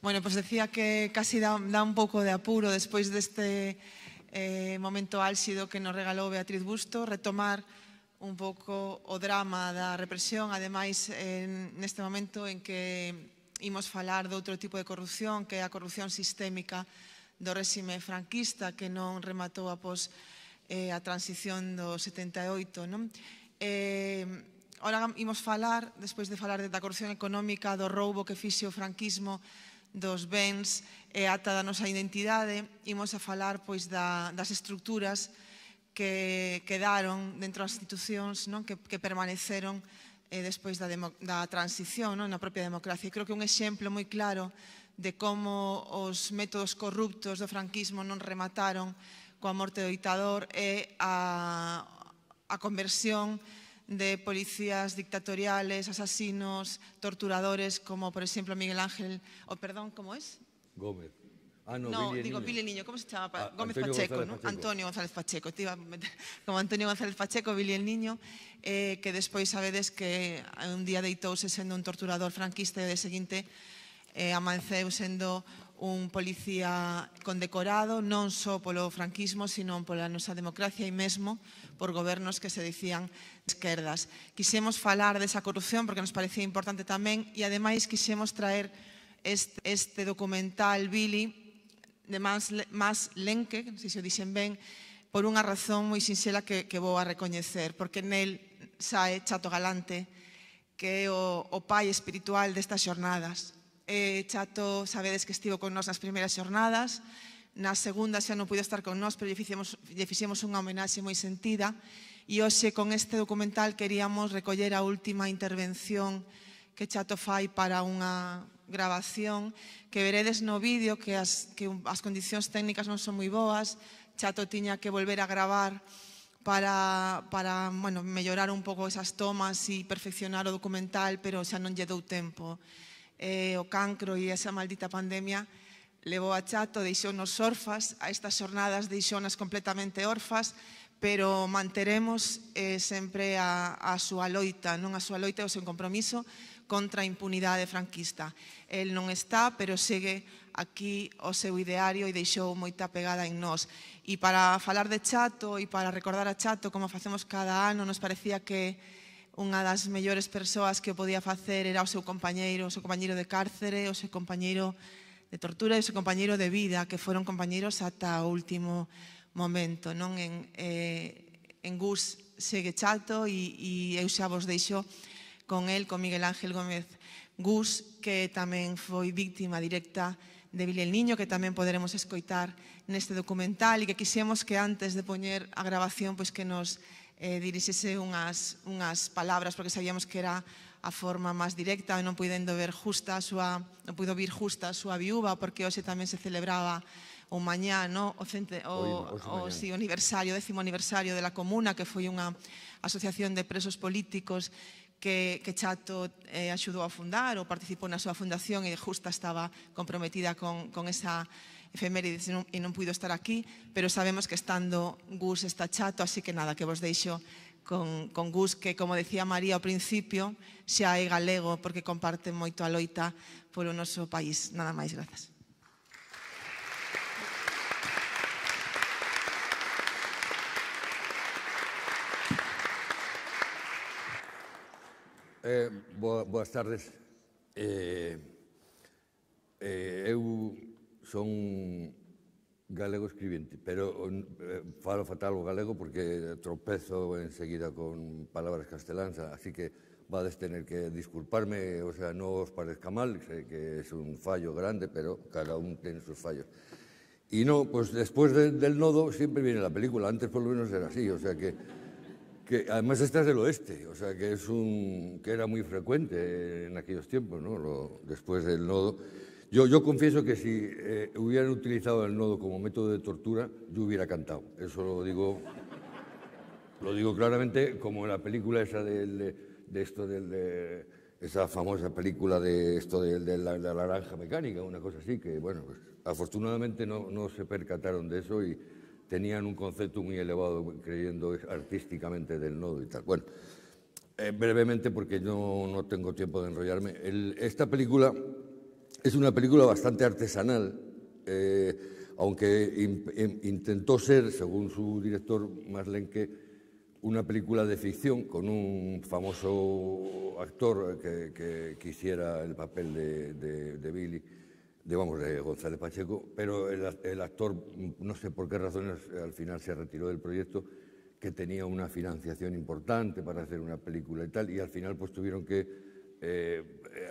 Bueno, pois pues decía que casi dá, da un pouco de apuro despois deste eh, momento álxido que nos regalou Beatriz Busto, retomar un pouco o drama da represión, ademais en, neste momento en que imos falar de outro tipo de corrupción, que é a corrupción sistémica do réxime franquista que non rematou após eh, a transición do 78. Non? Eh, ora imos falar, despois de falar da corrupción económica, do roubo que fixe o franquismo dos bens e ata da nosa identidade, imos a falar pois da, das estructuras que quedaron dentro das institucións non? Que, que permaneceron eh, despois da, demo, da transición non? na propia democracia. E creo que un exemplo moi claro de como os métodos corruptos do franquismo non remataron coa morte do ditador é a, a conversión de policías dictatoriales, asesinos, torturadores, como por exemplo Miguel Ángel, o perdón, como es? Gómez. Ah, no, no Billy digo Billy Niño, como se chama? Ah, Gómez Antonio Pacheco, González ¿no? Pacheco. Antonio González Pacheco, te iba a meter, como Antonio González Pacheco, Billy el Niño, eh, que despois sabedes que un día deitouse sendo un torturador franquista e de seguinte eh, amanceu sendo un policía condecorado non só polo franquismo, sino pola nosa democracia e mesmo por gobernos que se dicían esquerdas. Quisemos falar desa corrupción porque nos parecía importante tamén e ademais quixemos traer este, este documental Billy de más, Lenke, non sei se o dixen ben, por unha razón moi sinxela que, que vou a recoñecer, porque nel sae Chato Galante, que é o, o pai espiritual destas xornadas. E Chato, sabedes que estivo con nos nas primeiras xornadas, na segunda xa non pude estar con nós, pero lle fixemos, lle fixemos unha homenaxe moi sentida, E hoxe con este documental queríamos recoller a última intervención que Chato fai para unha grabación que veredes no vídeo que as, que as condicións técnicas non son moi boas Chato tiña que volver a gravar para, para bueno, mellorar un pouco esas tomas e perfeccionar o documental pero xa non lle dou tempo eh, o cancro e esa maldita pandemia levou a Chato, deixou nos orfas a estas xornadas deixou nas completamente orfas pero manteremos eh, sempre a, a súa loita, non a súa loita e o seu compromiso contra a impunidade franquista. El non está, pero segue aquí o seu ideario e deixou moita pegada en nós. E para falar de Chato e para recordar a Chato como facemos cada ano, nos parecía que unha das mellores persoas que o podía facer era o seu compañeiro, o seu compañeiro de cárcere, o seu compañeiro de tortura e o seu compañeiro de vida, que foron compañeiros ata o último momento momento, non? En, eh, en Gus segue chato e, e eu xa vos deixo con el, con Miguel Ángel Gómez Gus, que tamén foi víctima directa de Billy el Niño, que tamén poderemos escoitar neste documental e que quixemos que antes de poñer a grabación pois que nos eh, dirixese unhas, unhas palabras, porque sabíamos que era a forma máis directa e non puidendo ver justa a súa, non puido vir justa a súa viúva, porque hoxe tamén se celebraba o mañá, no? o, cente, o, o, o si, sí, aniversario, décimo aniversario de la Comuna, que foi unha asociación de presos políticos que, que Chato eh, axudou a fundar ou participou na súa fundación e justa estaba comprometida con, con esa efeméride e non, e non puido estar aquí, pero sabemos que estando Gus está Chato, así que nada, que vos deixo con, con Gus, que como decía María ao principio, xa é galego porque comparte moito a loita polo noso país. Nada máis, grazas. Eh, boa, boas tardes. Eh, eh, eu son galego escribiente, pero eh, falo fatal o galego porque tropezo enseguida con palabras casteláns, así que vades tener que disculparme, o sea, non os parezca mal, sé que é un fallo grande, pero cada un ten sus fallos. non, no, pues despois de, del nodo sempre viene la película, antes por lo menos era así, o sea que... que además esta es del oeste, o sea que es un que era muy frecuente en aquellos tiempos, ¿no? Lo, después del nodo. Yo, yo confieso que si eh, hubieran utilizado el nodo como método de tortura, yo hubiera cantado. Eso lo digo, lo digo claramente, como en la película esa de, esto del, de, esa famosa película de esto del la, naranja mecánica, una cosa así que bueno, pues, afortunadamente no, no se percataron de eso y tenían un concepto muy elevado creyendo artísticamente del nodo y tal. Bueno, eh, brevemente porque no, no, tengo tiempo de enrollarme. esta película es una película bastante artesanal, eh, aunque intentó ser, según su director Maslenke, una película de ficción con un famoso actor que, quisiera el papel de Billy vamos de González Pacheco, pero el, actor, no sé por qué razones, al final se retiró del proyecto, que tenía una financiación importante para hacer una película y tal, y al final pues tuvieron que eh,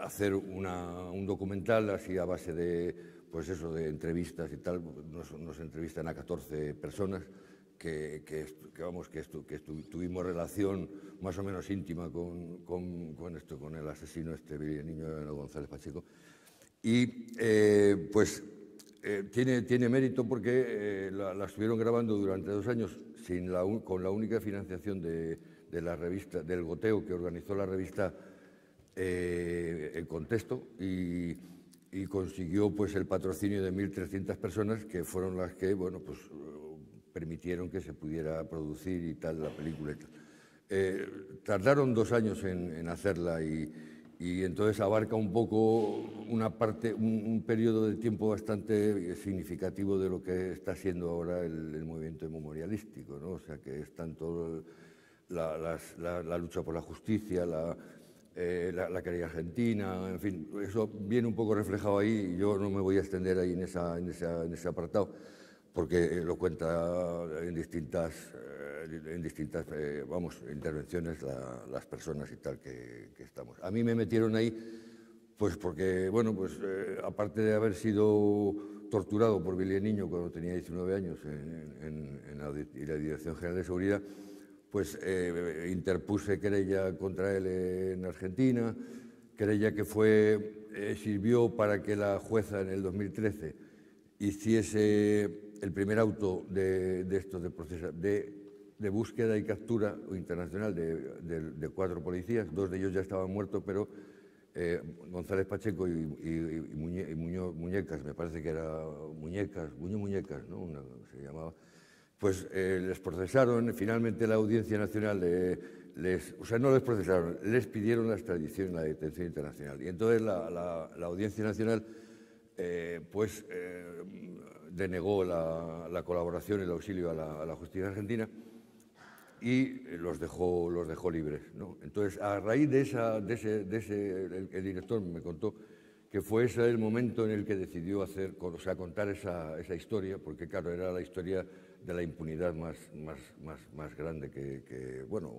hacer un documental así a base de, pues eso, de entrevistas y tal, nos, entrevistan a 14 personas, que, vamos que, tuvimos relación más o menos íntima con, con, esto con el asesino este niño González Pacheco y eh, pues eh, tiene, tiene mérito porque eh, la, estuvieron grabando durante dos años sin con la única financiación de, la revista, del goteo que organizó la revista El Contexto y, consiguió pues el patrocinio de 1.300 personas que fueron las que bueno pues permitieron que se pudiera producir y tal la película. tardaron dos años en hacerla y, y entonces abarca un poco una parte, un, periodo de tiempo bastante eh, significativo de lo que está siendo ahora el, movimiento memorialístico, ¿no? O sea, que es tanto la, lucha por la justicia, la, eh, argentina, en fin, eso viene un poco reflejado ahí, yo no me voy a extender ahí en, esa, en, en ese apartado, porque eh, lo cuenta en distintas eh, en distintas eh, vamos, intervenciones las personas y tal que, estamos. A mí me metieron ahí, pues porque, bueno, pues eh, aparte de haber sido torturado por Billy Niño cuando tenía 19 años en, la, Dirección General de Seguridad, pues eh, interpuse querella contra él en Argentina, querella que fue, sirvió para que la jueza en el 2013 hiciese el primer auto de, estos de, procesa, de de búsqueda y captura internacional de, cuatro policías, dos de ellos ya estaban muertos, pero eh, González Pacheco y, Muñecas, me parece que era Muñecas, Muño Muñecas, ¿no? se llamaba, pues eh, les procesaron, finalmente la Audiencia Nacional les, o sea, no les procesaron, les pidieron la extradición y la detención internacional. Y entonces la, Audiencia Nacional, eh, pues, denegó la, colaboración y el auxilio a la justicia argentina y eh, los dejó, los dejó libres. ¿no? Entonces, a raíz de, esa, de ese, el, director me contó que fue ese el momento en el que decidió hacer, o sea, contar esa, historia, porque claro, era la historia de la impunidad más, más, más, más grande que, bueno,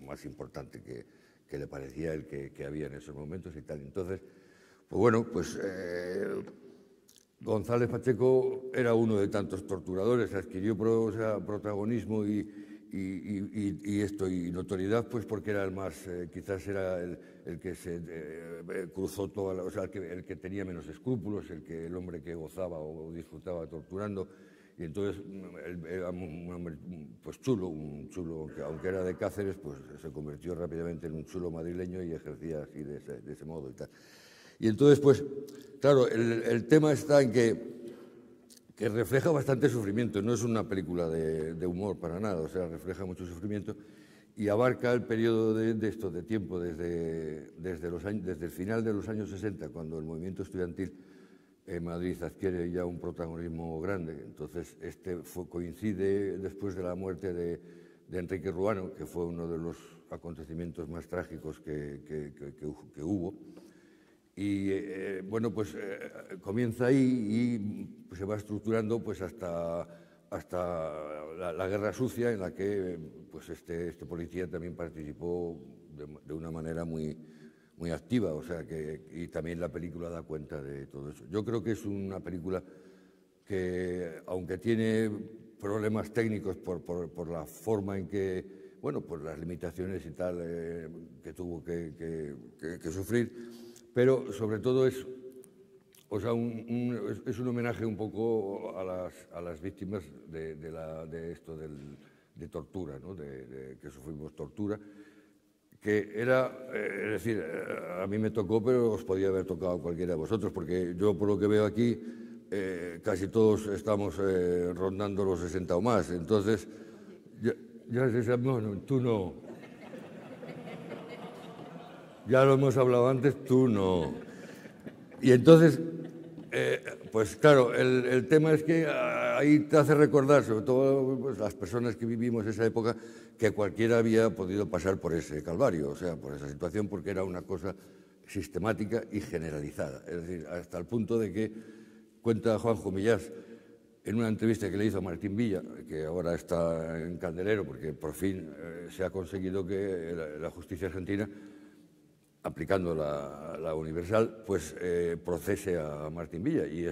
más importante que, le parecía el que, había en esos momentos y tal. Entonces, pues bueno, pues eh, González Pacheco era uno de tantos torturadores, adquirió protagonismo y, y, esto, y notoriedad, pues porque era el más, eh, quizás era el, que se eh, eh, cruzó toda o sea, el que, el que, tenía menos escrúpulos, el, que, el hombre que gozaba o, disfrutaba torturando. Y entonces mm, era un hombre pues chulo, un chulo, aunque, aunque, era de Cáceres, pues se convirtió rápidamente en un chulo madrileño y ejercía así de ese, modo y tal. Y entonces, pues, claro, el tema está en que que refleja bastante sufrimiento, no es una película de, humor para nada, o sea, refleja mucho sufrimiento y abarca el periodo de, esto, de tiempo, desde, desde, los años, desde el final de los años 60, cuando el movimiento estudiantil en Madrid adquiere ya un protagonismo grande. Entonces, este coincide después de la muerte de, Enrique Ruano, que fue uno de los acontecimientos más trágicos que, que, hubo. Y eh, bueno, pues eh, comienza ahí y... Pues, se va estructurando pues hasta, hasta la, guerra sucia en la que pues este, este policía también participó de, una manera muy, muy activa, o sea que y también la película da cuenta de todo eso. Yo creo que es una película que aunque tiene problemas técnicos por, la forma en que, bueno, por las limitaciones y tal eh, que tuvo que sufrir, pero sobre todo es o sea, es un homenaje un poco a las, a las víctimas de, de, esto de tortura, ¿no? de, que sufrimos tortura, que era, eh, es decir, eh, a mí me tocó, pero os podía haber tocado cualquiera de vosotros, porque yo por lo que veo aquí, eh, casi todos estamos rondando los 60 o más, entonces, ya, ya se sabe, bueno, tú no. Ya lo hemos hablado antes, tú no. Y entonces eh, pues claro, el, tema es que ah, ahí te hace recordar, sobre todo pues, las personas que vivimos esa época, que cualquiera había podido pasar por ese calvario, o sea, por esa situación, porque era una cosa sistemática y generalizada. Es decir, hasta el punto de que cuenta Juan Millás en una entrevista que le hizo a Martín Villa, que ahora está en Candelero, porque por fin eh, se ha conseguido que la justicia argentina aplicando la, universal, pues eh, procese a Martín Villa. Y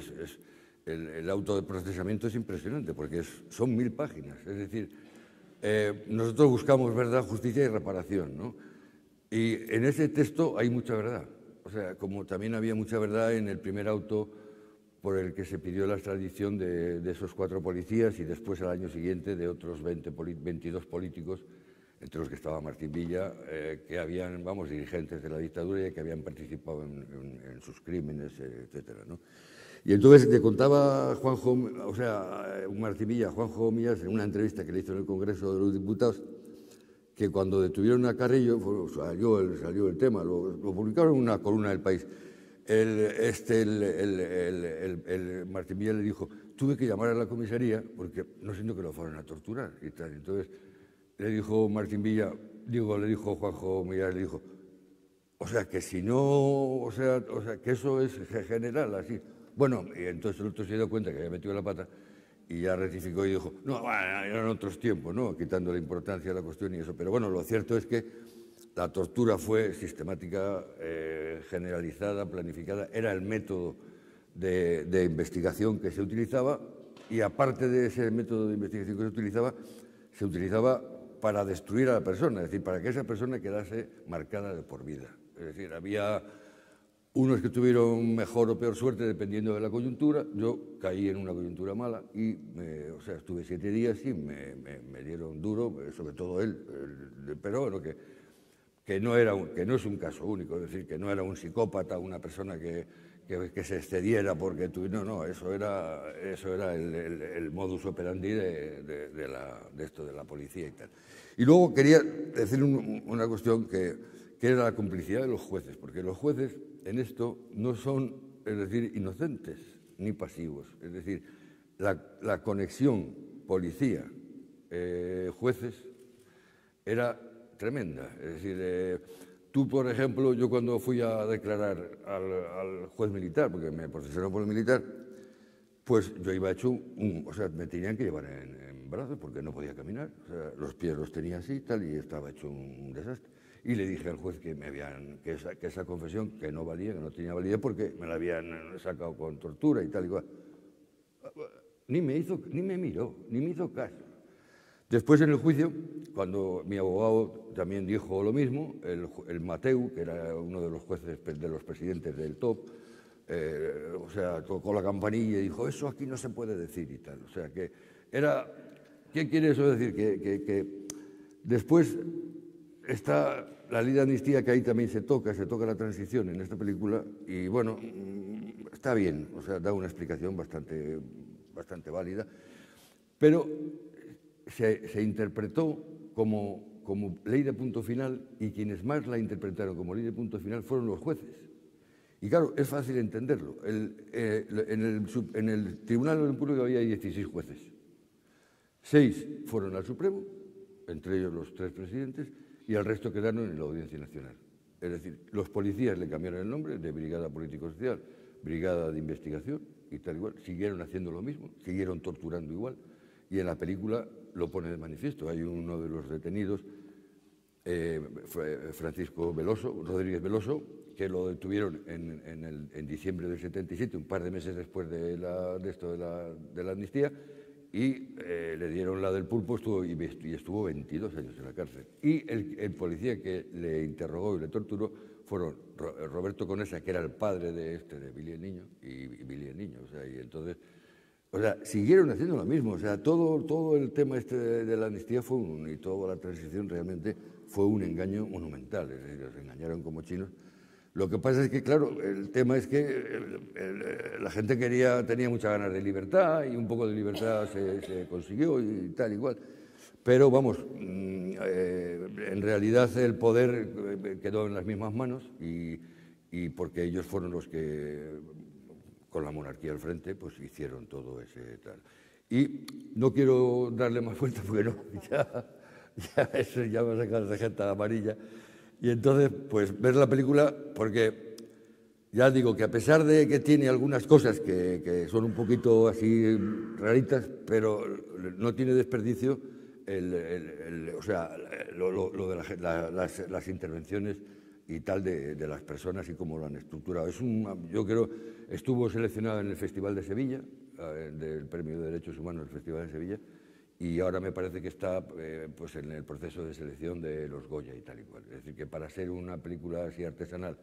el, auto de procesamiento es impresionante porque son mil páginas. Es decir, eh, nosotros buscamos verdad, justicia y reparación. Y en ese texto hay mucha verdad. O sea, como también había mucha verdad en el primer auto por el que se pidió la extradición de, esos cuatro policías y después al año siguiente de otros 20, 22 políticos entre los que estaba Martín Villa, eh, que habían, vamos, dirigentes de la dictadura y que habían participado en, sus crímenes, eh, etc. Y entonces te contaba Juanjo, o sea, eh, Martín Villa, Juanjo Mías, en una entrevista que le hizo en el Congreso de los Diputados, que cuando detuvieron a Carrillo, salió, el, tema, lo, publicaron en una columna del país. El, este, Martín Villa le dijo, tuve que llamar a la comisaría porque no siento que lo fueran a torturar. Y tal. Entonces, le dijo Martín Villa, digo, le dijo Juanjo Millar, le dijo, o sea, que si no, o sea, o sea, que eso es general, así. Bueno, y entonces el otro se dio cuenta que había metido la pata y ya rectificó y dijo, no, eran otros tiempos, ¿no? Quitando la importancia de la cuestión y eso. Pero bueno, lo cierto es que la tortura fue sistemática, eh, generalizada, planificada, era el método de investigación que se utilizaba y aparte de ese método de investigación que se utilizaba, se utilizaba para destruir a la persona, es decir, para que esa persona quedase marcada de por vida. Es decir, había unos que tuvieron mejor o peor suerte dependiendo de la coyuntura. Yo caí en una coyuntura mala y, o sea, estuve siete días y me, dieron duro, eh, sobre todo él, pero bueno, que, no era que no es un caso único, es decir, que no era un psicópata, una persona que que, se excediera porque tú no no eso era eso era el, modus operandi de, de, esto de la policía y tal y luego quería decir una cuestión que, era la complicidad de los jueces porque los jueces en esto no son es decir inocentes ni pasivos es decir la, conexión policía eh, jueces era tremenda es decir eh, Tú, por ejemplo, yo cuando fui a declarar al, juez militar, porque me procesaron por el militar, pues yo iba hecho un, o sea, me tenían que llevar en, brazos porque no podía caminar, o sea, los pies los tenía así y tal, y estaba hecho un desastre. Y le dije al juez que, me habían, que, esa, confesión, que no valía, que no tenía validez, porque me la habían sacado con tortura y tal y cual. Ni me, hizo, ni me miró, ni me hizo caso. Después en el juicio, cuando mi abogado también dijo lo mismo, el, Mateu, que era uno de los jueces, de los presidentes del TOP, eh, o sea, tocó la campanilla y dijo, eso aquí no se puede decir y tal. O sea, que era, ¿qué quiere eso decir? Que, después está la ley de amnistía que ahí también se toca, se toca la transición en esta película y bueno, está bien, o sea, da una explicación bastante, bastante válida, pero se, interpretó como, ley de punto final y quienes más la interpretaron como ley de punto final fueron los jueces. Y claro, es fácil entenderlo. Eh, en, el, Tribunal del Público había 16 jueces. Seis fueron al Supremo, entre ellos los tres presidentes, y el resto quedaron en la Audiencia Nacional. Es decir, los policías le cambiaron el nombre de Brigada Político-Social, Brigada de Investigación y tal igual. Siguieron haciendo lo mismo, siguieron torturando igual. Y en la película lo pone de manifiesto. Hay uno de los detenidos, eh, Francisco Veloso, Rodríguez Veloso, que lo detuvieron en, diciembre del 77, un par de meses después de, esto de la, amnistía, y eh, le dieron la del pulpo estuvo, y, estuvo 22 años en la cárcel. Y el, policía que le interrogó y le torturó fueron Roberto Conesa, que era el padre de este, de Billy el Niño, y, y Billy el Niño. O sea, y entonces o sea, siguieron haciendo lo mismo. O sea, todo, todo el tema este de, la amnistía fue y toda la transición realmente fue un engaño monumental. Es decir, los engañaron como chinos. Lo que pasa es que, claro, el tema es que eh, eh, la gente quería, tenía muchas ganas de libertad y un poco de libertad se, consiguió y tal, igual. Pero vamos, mm, eh, en realidad el poder quedó en las mismas manos y, y porque ellos fueron los que la monarquía al frente, pues hicieron todo ese tal. Y no quiero darle más vueltas porque no, ya, ya eso ya va a sacar tarjeta amarilla. Y entonces, pues ver la película, porque ya digo que a pesar de que tiene algunas cosas que, que son un poquito así raritas, pero no tiene desperdicio, el, o sea, lo, de las, las intervenciones y tal de, las personas y cómo lo han estructurado. Es un, yo creo, estuvo seleccionado en el Festival de Sevilla, eh, del Premio de Derechos Humanos del Festival de Sevilla, y ahora me parece que está eh, pues en el proceso de selección de los Goya y tal y cual. Es decir, que para ser una película así artesanal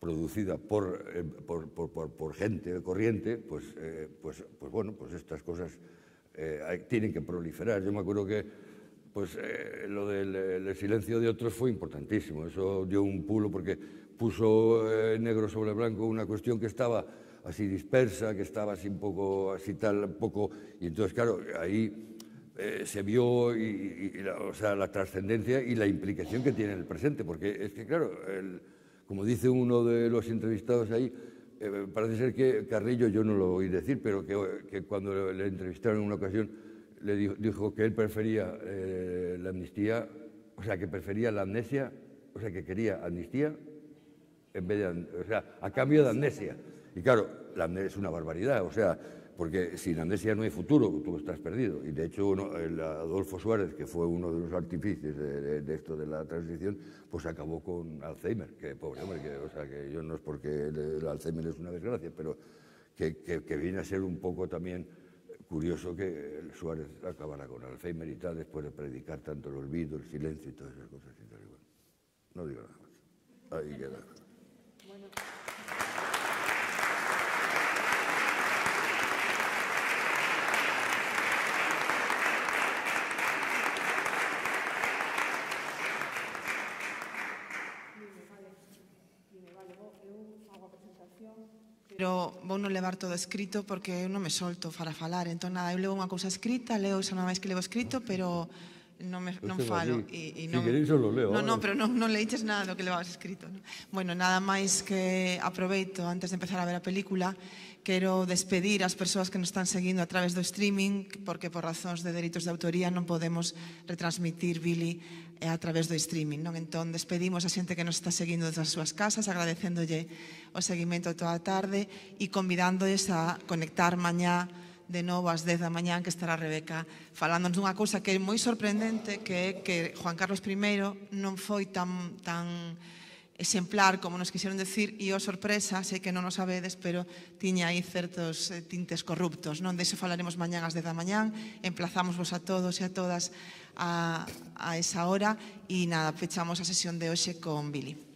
producida por, eh, por, por, por, gente corriente, pues, pues, pues bueno, pues estas cosas tienen que proliferar. Yo me acuerdo que pues eh, lo del silencio de otros fue importantísimo. Eso dio un pulo porque puso eh, negro sobre blanco una cuestión que estaba así dispersa, que estaba así un poco, así tal, un poco... Y entonces, claro, ahí eh, se vio la, sea, la trascendencia y la implicación que tiene el presente, porque es que, claro, como dice uno de los entrevistados ahí, parece ser que Carrillo, yo no lo oí decir, pero que cuando le entrevistaron en una ocasión le dijo, que él prefería eh, la amnistía, o sea, que prefería la amnesia, o sea, que quería amnistía en vez de, o sea, a cambio de amnesia. Y claro, la amnesia es una barbaridad, o sea, porque sin amnesia no hay futuro, tú estás perdido. Y de hecho, Adolfo Suárez, que fue uno de los artífices de, esto de la transición, pues acabó con Alzheimer, que pobre hombre, que, o sea, que yo no es porque el, Alzheimer es una desgracia, pero que viene a ser un poco también curioso que eh, Suárez acabara con Alzheimer y tal, después de predicar tanto el olvido, el silencio y todas esas cosas. no digo nada más. Ahí queda. pero vou non levar todo escrito porque eu non me solto para falar. Entón, nada, eu levo unha cousa escrita, leo xa non máis que levo escrito, pero non, me, non falo. E, e non, si queréis, eu lo leo. Non, non, pero non, non leiches nada do que levabas escrito. Non? Bueno, nada máis que aproveito antes de empezar a ver a película Quero despedir as persoas que nos están seguindo a través do streaming porque por razóns de delitos de autoría non podemos retransmitir Billy eh, a través do streaming. Non? Entón, despedimos a xente que nos está seguindo desde as súas casas, agradecéndolle o seguimento toda a tarde e convidándoles a conectar mañá de novo ás 10 da mañá que estará Rebeca falándonos dunha cousa que é moi sorprendente que é que Juan Carlos I non foi tan, tan exemplar, como nos quixeron decir, e, o oh sorpresa, sei que non o sabedes, pero tiña aí certos eh, tintes corruptos. Non deso falaremos mañán ás 10 da mañán, emplazamos vos a todos e a todas a, a esa hora, e nada, fechamos a sesión de hoxe con Billy.